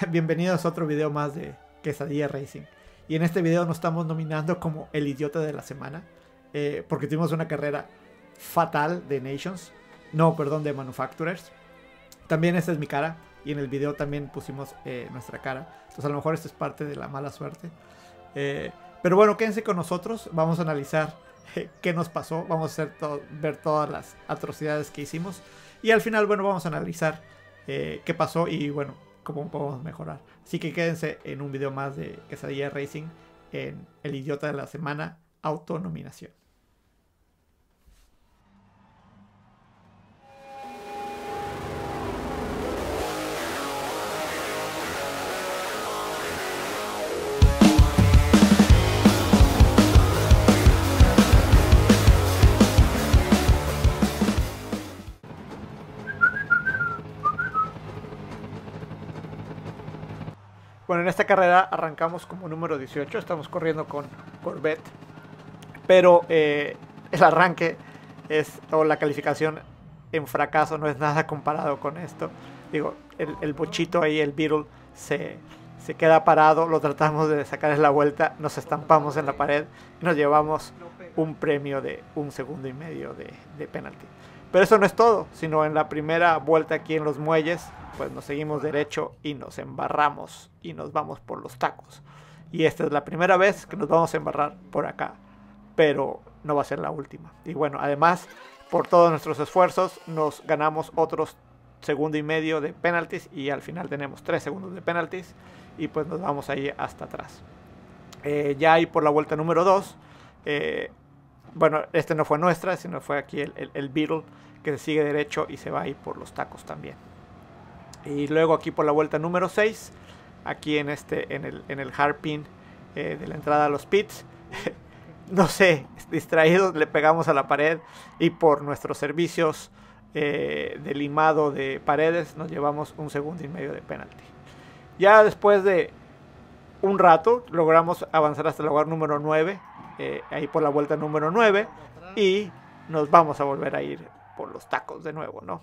Bienvenidos a otro video más de Quesadilla Racing. Y en este video nos estamos nominando como el idiota de la semana, eh, porque tuvimos una carrera fatal de Nations, no, perdón, de Manufacturers. También esta es mi cara, y en el video también pusimos eh, nuestra cara. Entonces a lo mejor esto es parte de la mala suerte. Eh, pero bueno, quédense con nosotros, vamos a analizar qué nos pasó, vamos a ver todas las atrocidades que hicimos. Y al final, bueno, vamos a analizar qué pasó y bueno, cómo podemos mejorar. Así que quédense en un video más de Quesadilla Racing en El Idiota de la Semana, autonominación. en esta carrera arrancamos como número 18, estamos corriendo con Corvette, pero eh, el arranque es, o la calificación en fracaso no es nada comparado con esto. Digo, el, bochito ahí, el Beetle, se, se queda parado, lo tratamos de sacar en la vuelta, nos estampamos en la pared y nos llevamos un premio de un segundo y medio de, de penalti. Pero eso no es todo, sino en la primera vuelta aquí en los muelles, pues nos seguimos derecho y nos embarramos y nos vamos por los tacos. Y esta es la primera vez que nos vamos a embarrar por acá, pero no va a ser la última. Y bueno, además, por todos nuestros esfuerzos, nos ganamos otros segundo y medio de penaltis y al final tenemos tres segundos de penaltis y pues nos vamos ahí hasta atrás. Eh, ya ahí por la vuelta número dos, eh, bueno, este no fue nuestra, sino fue aquí el, el, Beetle que sigue derecho y se va ahí por los tacos también. Y luego aquí por la vuelta número 6, aquí en, este, en, el, en el hard eh, de la entrada a los pits, no sé, distraídos le pegamos a la pared y por nuestros servicios eh, de limado de paredes nos llevamos un segundo y medio de penalti. Ya después de un rato logramos avanzar hasta el lugar número 9 eh, ahí por la vuelta número 9 y nos vamos a volver a ir por los tacos de nuevo, ¿no?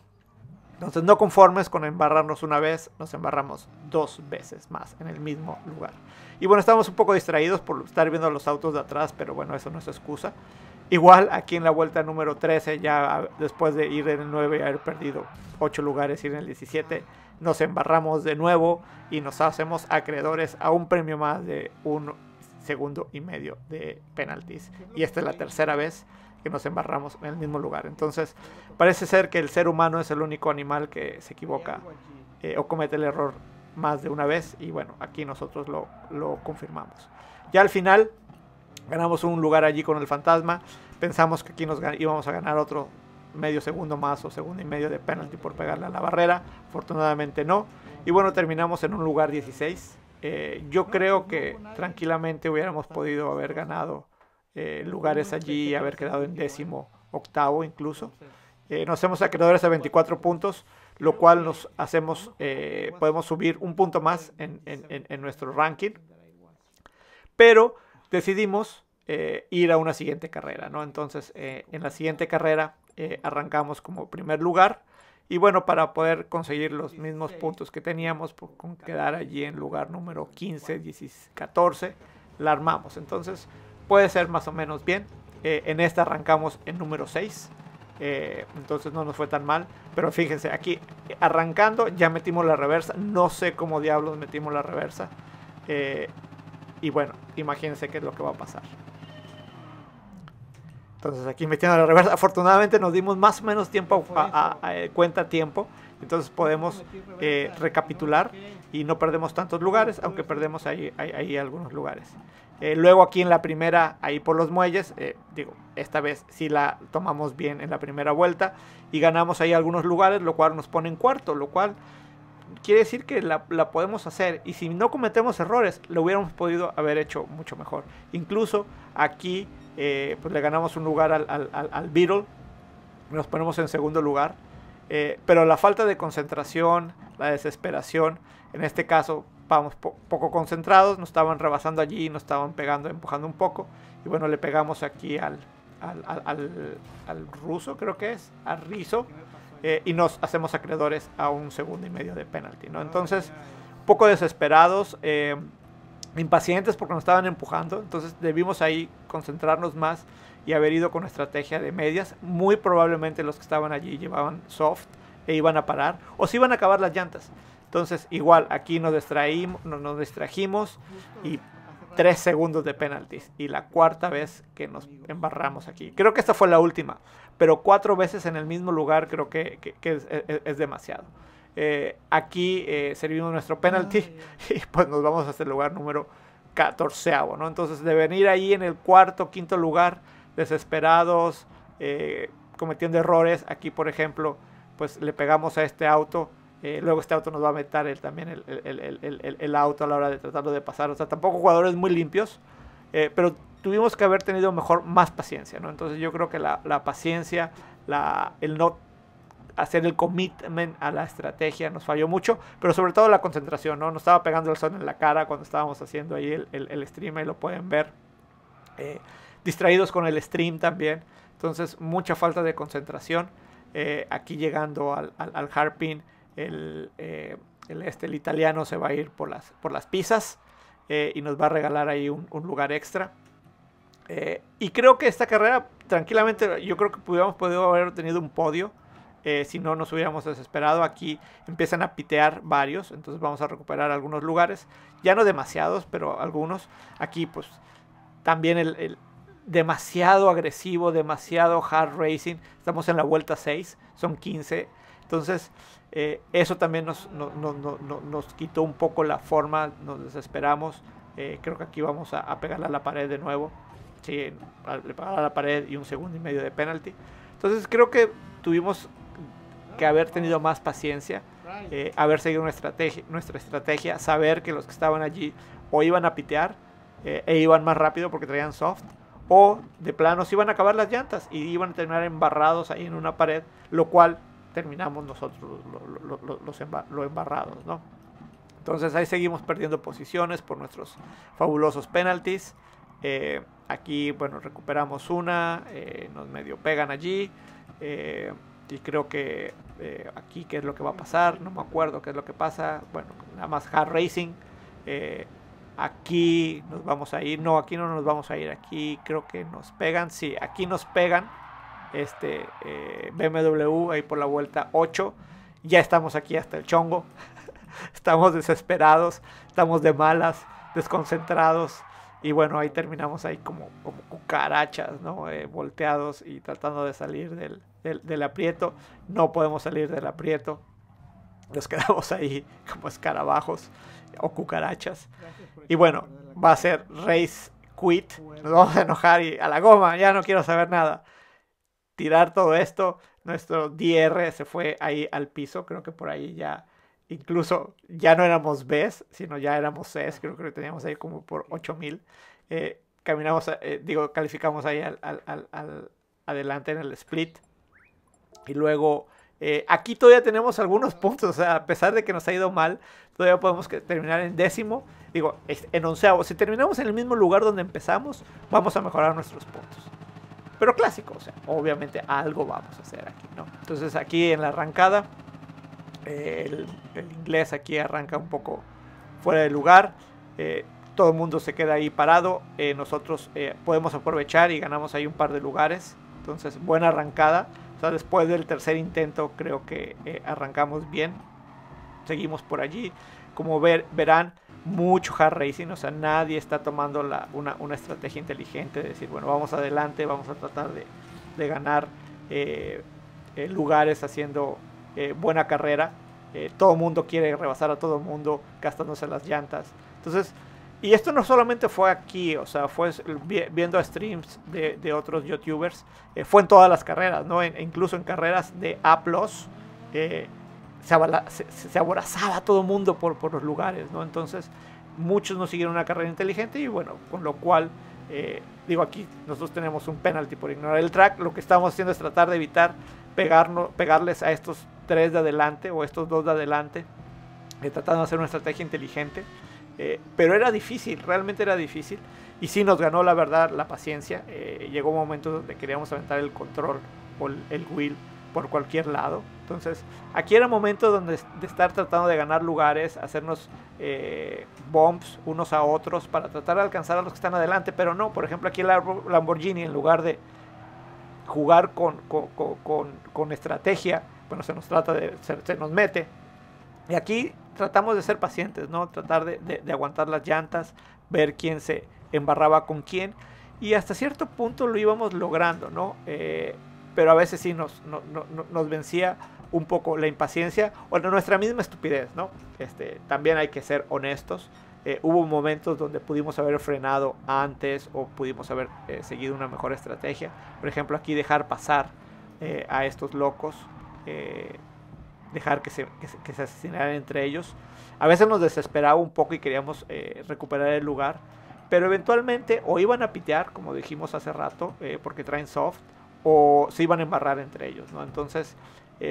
Entonces no conformes con embarrarnos una vez, nos embarramos dos veces más en el mismo lugar. Y bueno, estamos un poco distraídos por estar viendo los autos de atrás, pero bueno, eso no es excusa. Igual aquí en la vuelta número 13, ya después de ir en el 9 y haber perdido 8 lugares, ir en el 17, nos embarramos de nuevo y nos hacemos acreedores a un premio más de un segundo y medio de penaltis. Y esta es la tercera vez que nos embarramos en el mismo lugar. Entonces, parece ser que el ser humano es el único animal que se equivoca eh, o comete el error más de una vez. Y bueno, aquí nosotros lo, lo confirmamos. Ya al final, ganamos un lugar allí con el fantasma. Pensamos que aquí nos íbamos a ganar otro medio segundo más o segundo y medio de penalti por pegarle a la barrera. Afortunadamente no. Y bueno, terminamos en un lugar 16 eh, yo creo que tranquilamente hubiéramos podido haber ganado eh, lugares allí y haber quedado en décimo, octavo incluso. Eh, nos hemos acreedores a 24 puntos, lo cual nos hacemos, podemos subir un punto más en, en nuestro ranking. Pero decidimos ir a una siguiente carrera, ¿no? Entonces, en la siguiente carrera arrancamos como primer lugar y bueno, para poder conseguir los mismos puntos que teníamos por pues, con quedar allí en lugar número 15, 16, 14, la armamos. Entonces puede ser más o menos bien. Eh, en esta arrancamos en número 6. Eh, entonces no nos fue tan mal. Pero fíjense, aquí arrancando ya metimos la reversa. No sé cómo diablos metimos la reversa. Eh, y bueno, imagínense qué es lo que va a pasar. Entonces aquí metiendo la reversa, afortunadamente nos dimos más o menos tiempo a, eh, cuenta tiempo, entonces podemos eh, recapitular y no perdemos tantos lugares, aunque perdemos ahí, ahí, algunos lugares. Eh, luego aquí en la primera, ahí por los muelles, digo, esta vez sí la tomamos bien en la primera vuelta y ganamos ahí algunos lugares, lo cual nos pone en cuarto, lo cual quiere decir que la, podemos hacer y si no cometemos errores lo hubiéramos podido haber hecho mucho mejor. Incluso aquí eh, pues le ganamos un lugar al, al, al, Beatle, nos ponemos en segundo lugar, eh, pero la falta de concentración, la desesperación, en este caso vamos poco concentrados, nos estaban rebasando allí, nos estaban pegando, empujando un poco y bueno, le pegamos aquí al, al, ruso, creo que es, al Rizo eh, y nos hacemos acreedores a un segundo y medio de penalti, ¿no? Entonces, poco desesperados, eh, impacientes porque nos estaban empujando, entonces debimos ahí concentrarnos más y haber ido con estrategia de medias. Muy probablemente los que estaban allí llevaban soft e iban a parar o se iban a acabar las llantas. Entonces, igual, aquí nos distraímos, nos distrajimos y tres segundos de penaltis. Y la cuarta vez que nos embarramos aquí. Creo que esta fue la última pero cuatro veces en el mismo lugar creo que, e, e, es, demasiado. Eh, aquí eh, servimos nuestro penalti y pues nos vamos a el lugar número 14, ¿no? Entonces de venir ahí en el cuarto, quinto lugar, desesperados, eh, cometiendo errores, aquí por ejemplo, pues le pegamos a este auto. luego este auto nos va a meter el, también el, el, el, auto a la hora de tratarlo de pasar. O sea, tampoco jugadores muy limpios. pero tuvimos que haber tenido mejor más paciencia, ¿no? Entonces yo creo que la, paciencia, la, el no hacer el commitment a la estrategia nos falló mucho, pero sobre todo la concentración, ¿no? Nos estaba pegando el sol en la cara cuando estábamos haciendo ahí el, stream, ahí lo pueden ver. Eh, distraídos con el stream también, entonces mucha falta de concentración. Eh, aquí llegando al, al, Harpin, eh, el, este, italiano se va a ir por las, por las pizzas y nos va a regalar ahí un, un lugar extra. Eh, y creo que esta carrera, tranquilamente, yo creo que hubiéramos podido haber tenido un podio. Eh, si no nos hubiéramos desesperado. Aquí empiezan a pitear varios, entonces vamos a recuperar algunos lugares, ya no demasiados, pero algunos. Aquí pues también el, demasiado agresivo, demasiado hard racing, estamos en la vuelta 6, son 15, entonces eh, eso también nos, nos quitó un poco la forma, nos desesperamos, creo que aquí vamos a, a pegarle a la pared de nuevo. Sí, le pegaba a la pared y un segundo y medio de penalti. Entonces creo que tuvimos que haber tenido más paciencia, eh, haber seguido nuestra estrategia, nuestra estrategia, saber que los que estaban allí o iban a pitear eh, e iban más rápido porque traían soft, o de plano se iban a acabar las llantas y iban a terminar embarrados ahí en una pared, lo cual terminamos nosotros lo, los embarrados, ¿no? Entonces ahí seguimos perdiendo posiciones por nuestros fabulosos penalties. Eh, aquí, bueno, recuperamos una, eh, nos medio pegan allí. Eh, y creo que aquí qué es lo que va a pasar, no me acuerdo qué es lo que pasa. Bueno, nada más Hard Racing. aquí nos vamos a ir, no, aquí no nos vamos a ir, aquí creo que nos pegan, sí, aquí nos pegan. Este BMW ahí por la vuelta 8. Ya estamos aquí hasta el chongo. estamos desesperados, estamos de malas, desconcentrados y bueno, ahí terminamos ahí como, cucarachas, ¿no? Eh, volteados y tratando de salir del, del, aprieto. No podemos salir del aprieto. Nos quedamos ahí como escarabajos o cucarachas. Y bueno, va a ser race quit. Nos vamos a enojar y a la goma, ya no quiero saber nada. Tirar todo esto. Nuestro DR se fue ahí al piso. Creo que por ahí ya incluso ya no éramos Bs, sino ya éramos Cs, creo que teníamos ahí como por 8000. Eh, caminamos, eh, digo, calificamos ahí al, adelante en el split. Y luego, eh, aquí todavía tenemos algunos puntos, o sea, a pesar de que nos ha ido mal, todavía podemos terminar en décimo, digo, en onceavo. Si terminamos en el mismo lugar donde empezamos, vamos a mejorar nuestros puntos. Pero clásico, o sea, obviamente algo vamos a hacer aquí, ¿no? Entonces aquí en la arrancada el, inglés aquí arranca un poco fuera de lugar. Eh, todo el mundo se queda ahí parado. Eh, nosotros eh, podemos aprovechar y ganamos ahí un par de lugares. Entonces, buena arrancada. después del tercer intento creo que arrancamos bien. Seguimos por allí. Como verán, mucho hard racing. O sea, nadie está tomando una, estrategia inteligente de decir, bueno, vamos adelante, vamos a tratar de, de ganar lugares haciendo eh, buena carrera. Eh, todo el mundo quiere rebasar a todo el mundo gastándose las llantas. Entonces, y esto no solamente fue aquí, o sea, fue viendo streams de, de otros youtubers, eh, fue en todas las carreras, ¿no? incluso en carreras de Aplos se, aborazaba todo el mundo por, por los lugares, ¿no? Entonces, muchos no siguieron una carrera inteligente y bueno, con lo cual, digo aquí, nosotros tenemos un penalti por ignorar el track, lo que estamos haciendo es tratar de evitar pegarnos, pegarles a estos tres de adelante o estos dos de adelante, eh, tratando de hacer una estrategia inteligente. Eh, pero era difícil, realmente era difícil. Y sí nos ganó la verdad la paciencia. Eh, llegó un momento donde queríamos aventar el control o el, will por cualquier lado. Entonces, aquí era momento donde de estar tratando de ganar lugares, hacernos bombs unos a otros para tratar de alcanzar a los que están adelante, pero no, por ejemplo, aquí el Lamborghini, en lugar de jugar con, con, con, con estrategia, bueno, se nos trata de, se, nos mete. Y aquí tratamos de ser pacientes, ¿no? Tratar de, de, aguantar las llantas, ver quién se embarraba con quién. Y hasta cierto punto lo íbamos logrando, ¿no? Eh, pero a veces sí nos, nos vencía un poco la impaciencia o nuestra misma estupidez, ¿no? Este, también hay que ser honestos. Eh, hubo momentos donde pudimos haber frenado antes o pudimos haber eh, seguido una mejor estrategia. Por ejemplo, aquí dejar pasar a estos locos eh, dejar que se, se, asesinaran entre ellos. A veces nos desesperaba un poco y queríamos eh, recuperar el lugar, pero eventualmente o iban a pitear, como dijimos hace rato, eh, porque traen soft, o se iban a embarrar entre ellos, ¿no? Entonces,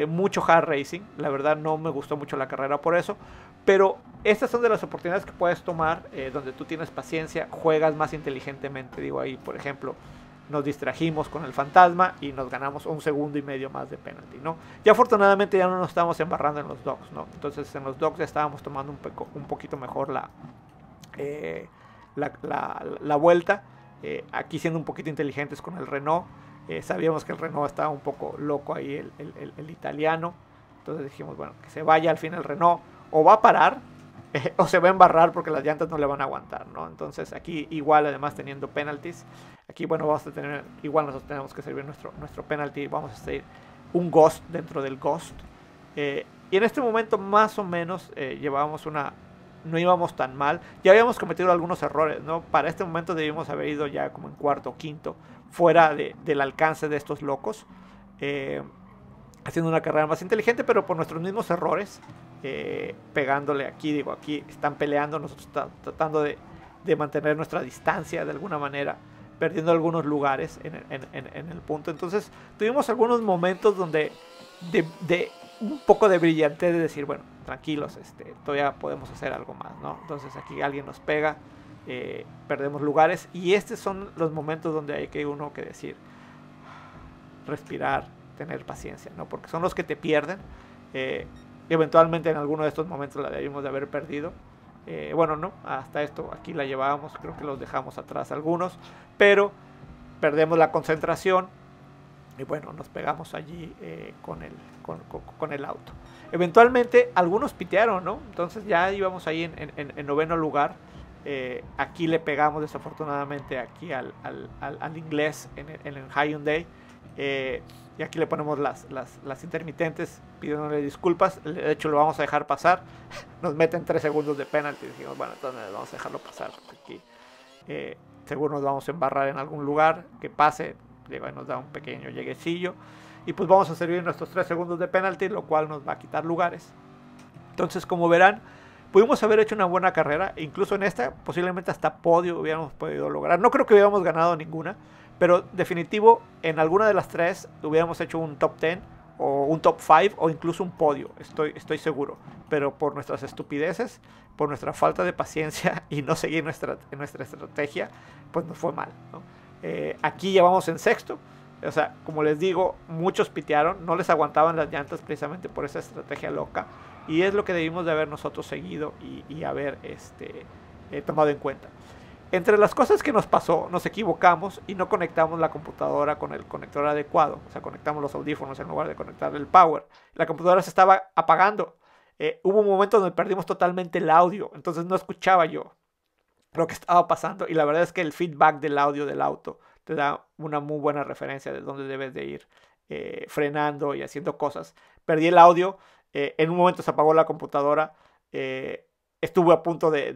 mucho hard racing, la verdad no me gustó mucho la carrera por eso, pero estas son de las oportunidades que puedes tomar donde tú tienes paciencia, juegas más inteligentemente, digo ahí, por ejemplo, nos distrajimos con el fantasma y nos ganamos un segundo y medio más de penalti, ¿no? Y afortunadamente ya no nos estábamos embarrando en los dogs, ¿no? Entonces en los dogs ya estábamos tomando un, un poquito mejor la, eh, la, vuelta, eh, aquí siendo un poquito inteligentes con el Renault, eh, sabíamos que el Renault estaba un poco loco ahí, el italiano, entonces dijimos, bueno, que se vaya al fin el Renault, o va a parar, o se va a embarrar porque las llantas no le van a aguantar, ¿no? Entonces aquí igual además teniendo penalties, aquí bueno vamos a tener, igual nosotros tenemos que servir nuestro, nuestro penalty, vamos a seguir un ghost dentro del ghost. Eh, y en este momento más o menos eh, llevábamos una, no íbamos tan mal, ya habíamos cometido algunos errores, ¿no? Para este momento debimos haber ido ya como en cuarto o quinto, fuera del alcance de estos locos. Eh, haciendo una carrera más inteligente, pero por nuestros mismos errores eh, pegándole aquí, digo, aquí están peleando, nosotros tratando de, mantener nuestra distancia de alguna manera, perdiendo algunos lugares en, el punto. Entonces tuvimos algunos momentos donde de, un poco de brillante de decir, bueno, tranquilos, este, todavía podemos hacer algo más, ¿no? Entonces aquí alguien nos pega, eh, perdemos lugares y estos son los momentos donde hay que uno que decir, ah, respirar, tener paciencia, ¿no? Porque son los que te pierden. Eh, Eventualmente en alguno de estos momentos la debimos de haber perdido. Eh, bueno, no, hasta esto aquí la llevábamos, creo que los dejamos atrás algunos, pero perdemos la concentración y bueno, nos pegamos allí eh, con, el, con, el auto. Eventualmente algunos pitearon, ¿no? Entonces ya íbamos ahí en, noveno lugar. Eh, aquí le pegamos desafortunadamente aquí al, inglés en el, en el Hyundai y aquí le ponemos las, las, las intermitentes pidiéndole disculpas. De hecho, lo vamos a dejar pasar. Nos meten tres segundos de penalti. Dijimos, bueno, entonces vamos a dejarlo pasar. Aquí eh, seguro nos vamos a embarrar en algún lugar que pase. Digo, nos da un pequeño lleguecillo. Y pues vamos a servir nuestros tres segundos de penalti, lo cual nos va a quitar lugares. Entonces, como verán, pudimos haber hecho una buena carrera. Incluso en esta, posiblemente hasta podio hubiéramos podido lograr. No creo que hubiéramos ganado ninguna pero definitivo, en alguna de las tres hubiéramos hecho un top 10 o un top 5 o incluso un podio, estoy, estoy seguro. Pero por nuestras estupideces, por nuestra falta de paciencia y no seguir nuestra, nuestra estrategia, pues nos fue mal. Eh, aquí llevamos en sexto. O sea, como les digo, muchos pitearon, no les aguantaban las llantas precisamente por esa estrategia loca. Y es lo que debimos de haber nosotros seguido y, haber este, eh, tomado en cuenta. Entre las cosas que nos pasó, nos equivocamos y no conectamos la computadora con el conector adecuado. O sea, conectamos los audífonos en lugar de conectar el power. La computadora se estaba apagando. Eh, hubo un momento donde perdimos totalmente el audio, entonces no escuchaba yo lo que estaba pasando. Y la verdad es que el feedback del audio del auto te da una muy buena referencia de dónde debes de ir eh, frenando y haciendo cosas. Perdí el audio, eh, en un momento se apagó la computadora, eh, estuve a punto de,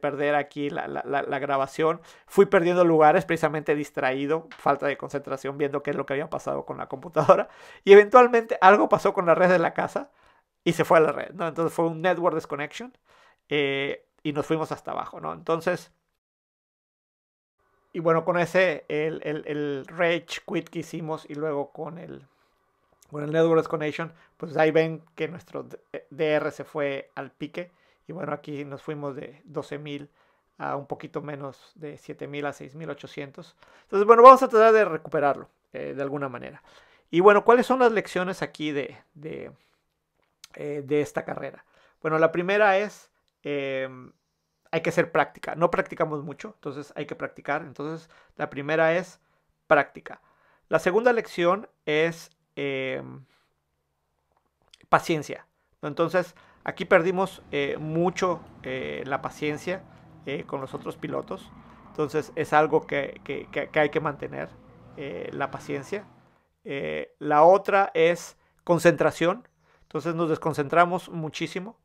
perder aquí la, grabación. Fui perdiendo lugares, precisamente distraído, falta de concentración, viendo qué es lo que había pasado con la computadora. Y eventualmente algo pasó con la red de la casa y se fue a la red, ¿no? Entonces fue un network disconnection eh, y nos fuimos hasta abajo, ¿no? Entonces... Y bueno, con ese, el, rage quit que hicimos y luego con el, con el network disconnection, pues ahí ven que nuestro DR se fue al pique. Y bueno, aquí nos fuimos de 12.000 a un poquito menos de 7.000 a 6.800. Entonces, bueno, vamos a tratar de recuperarlo eh, de alguna manera. Y bueno, ¿cuáles son las lecciones aquí de, de, eh, esta carrera? Bueno, la primera es, em, hay que ser práctica. No practicamos mucho, entonces hay que practicar. Entonces, la primera es práctica. La segunda lección es em, paciencia. Entonces, Aquí perdimos eh, mucho eh, la paciencia eh, con los otros pilotos. Entonces es algo que, que, que hay que mantener, la paciencia. la otra es concentración. Entonces nos desconcentramos muchísimo,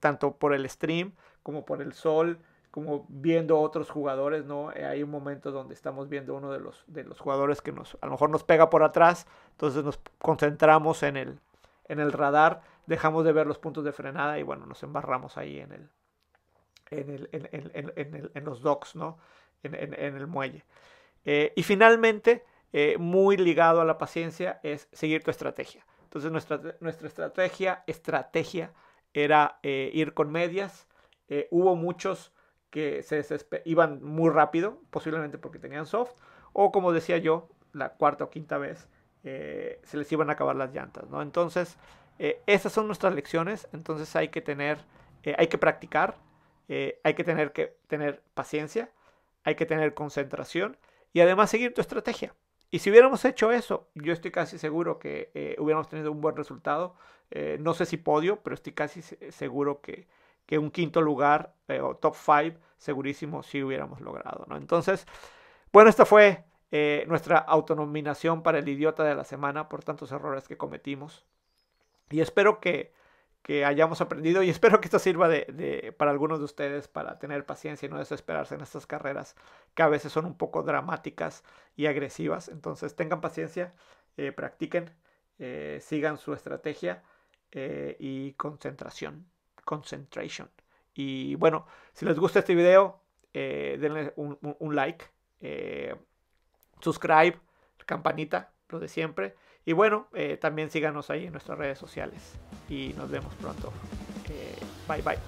tanto por el stream como por el sol, como viendo otros jugadores, ¿no? Hay un momento donde estamos viendo uno de los, de los jugadores que nos, a lo mejor nos pega por atrás, entonces nos concentramos en el, en el radar dejamos de ver los puntos de frenada y bueno, nos embarramos ahí en el, en, los docks, ¿no? En, el muelle. Eh, y finalmente, eh, muy ligado a la paciencia, es seguir tu estrategia. Entonces, nuestra, nuestra estrategia, estrategia era eh, ir con medias. hubo muchos que se iban muy rápido, posiblemente porque tenían soft, o como decía yo, la cuarta o quinta vez, se les iban a acabar las llantas, ¿no? Entonces, eh, esas son nuestras lecciones, entonces hay que tener, eh, hay que practicar, eh, hay que tener, que tener paciencia, hay que tener concentración y además seguir tu estrategia. Y si hubiéramos hecho eso, yo estoy casi seguro que hubiéramos tenido un buen resultado. no sé si podio, pero estoy casi seguro que, un quinto lugar o top five segurísimo si hubiéramos logrado. Entonces, bueno, esta fue nuestra autonominación para el idiota de la semana por tantos errores que cometimos. Y espero que, hayamos aprendido y espero que esto sirva para algunos de ustedes para tener paciencia y no desesperarse en estas carreras que a veces son un poco dramáticas y agresivas. Entonces tengan paciencia, eh, practiquen, eh, sigan su estrategia eh, y concentración. Concentration. Y bueno, si les gusta este video, denle un, un like, subscribe, campanita, lo de siempre. Y bueno, eh, también síganos ahí en nuestras redes sociales. Y nos vemos pronto. Eh, bye bye.